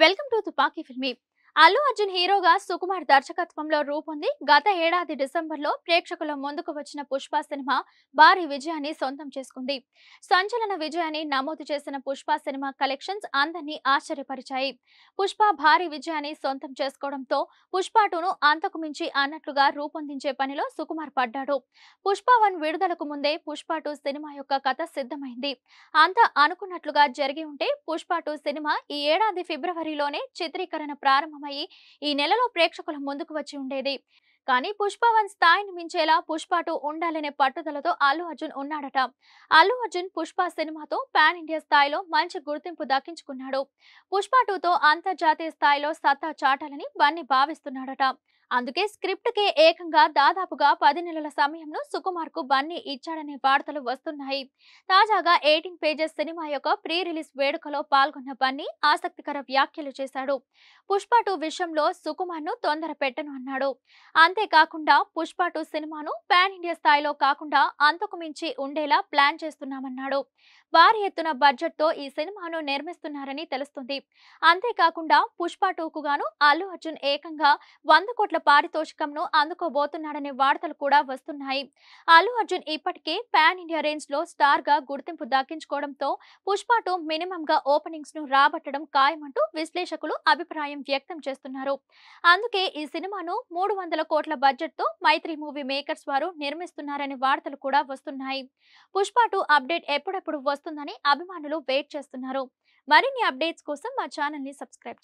welcome to तुपाकी फिल्मी అల్లు అర్జున్ హీరోగా సుకుమార్ దర్శకత్వంలో రూపొంది గత ఏడాది డిసెంబర్లో ప్రేక్షకుల ముందుకు వచ్చిన పుష్ప సినిమా భారీ విజయాన్ని సొంతం చేసుకుంది సంచలన విజయాన్ని నమోదు చేసిన పుష్ప సినిమా కలెక్షన్స్ అందరినీ ఆశ్చర్యపరిచాయి పుష్ప భారీ విజయాన్ని సొంతం చేసుకోవడంతో పుష్ప టూను అంతకు మించి అన్నట్లుగా రూపొందించే పనిలో సుకుమార్ పడ్డాడు పుష్ప వన్ విడుదలకు ముందే పుష్ప టూ సినిమా యొక్క కథ సిద్ధమైంది అంత అనుకున్నట్లుగా జరిగి ఉంటే పుష్ప టూ సినిమా ఈ ఏడాది ఫిబ్రవరిలోనే చిత్రీకరణ ప్రారంభమై సిద్ధమయ్యి ఈ నెలలో ప్రేక్షకుల ముందుకు వచ్చి ఉండేది కానీ పుష్పవన్ స్థాయిని మించేలా పుష్ప టూ ఉండాలనే పట్టుదలతో అల్లు అర్జున్ ఉన్నాడట అల్లు అర్జున్ పుష్ప సినిమాతో పాన్ ఇండియా స్థాయిలో మంచి గుర్తింపు దక్కించుకున్నాడు పుష్ప టూతో అంతర్జాతీయ స్థాయిలో సత్తా చాటాలని బన్నీ భావిస్తున్నాడట అందుకే స్క్రిప్ట్ కి ఏకంగా దాదాపుగా పది నెలల సమయంలో సుకుమార్ కు బన్నీ ఇచ్చాడనే వార్తలు వస్తున్నాయి తాజాగా ఎయిటీన్ పేజెస్ సినిమా యొక్క ప్రీ రిలీజ్ వేడుకలో పాల్గొన్న బన్నీ ఆసక్తికర వ్యాఖ్యలు చేశాడు పుష్ప టూ విషయంలో సుకుమార్ ను తొందర పెట్టను అన్నాడు అంతేకాకుండా పుష్ప టూ సినిమాను పాన్ ఇండియా స్థాయిలో కాకుండా అంతకు మించి ఉండేలా ప్లాన్ చేస్తున్నామన్నాడు భారీ ఎత్తున బడ్జెట్ తో ఈ సినిమాను నిర్మిస్తున్నారని తెలుస్తుంది అంతేకాకుండా పుష్ప టూకు గాను అల్లు అర్జున్ ఏకంగా వంద కోట్ల పారితోషికంను అందుకోబోతున్నాడనే వార్తలు కూడా వస్తున్నాయి అల్లు అర్జున్ ఇప్పటికే పాన్ ఇండియా రేంజ్ లో స్టార్ గా గుర్తింపు దక్కించుకోవడంతో పుష్ప టూ మినిమం గా ఓపెనింగ్స్ ను రాబట్టడం ఖాయమంటూ విశ్లేషకులు అభిప్రాయం వ్యక్తం చేస్తున్నారు అందుకే ఈ సినిమాను మూడు వందల కోట్ల బడ్జెట్ తో మైత్రి మూవీ మేకర్స్ వారు నిర్మిస్తున్నారనే వార్తలు కూడా వస్తున్నాయి పుష్ప టూ అప్డేట్ ఎప్పుడెప్పుడు వస్తుందని అభిమానులు వెయిట్ చేస్తున్నారు మరిన్ని అప్డేట్స్ కోసం మా ఛానల్ ని సబ్స్క్రైబ్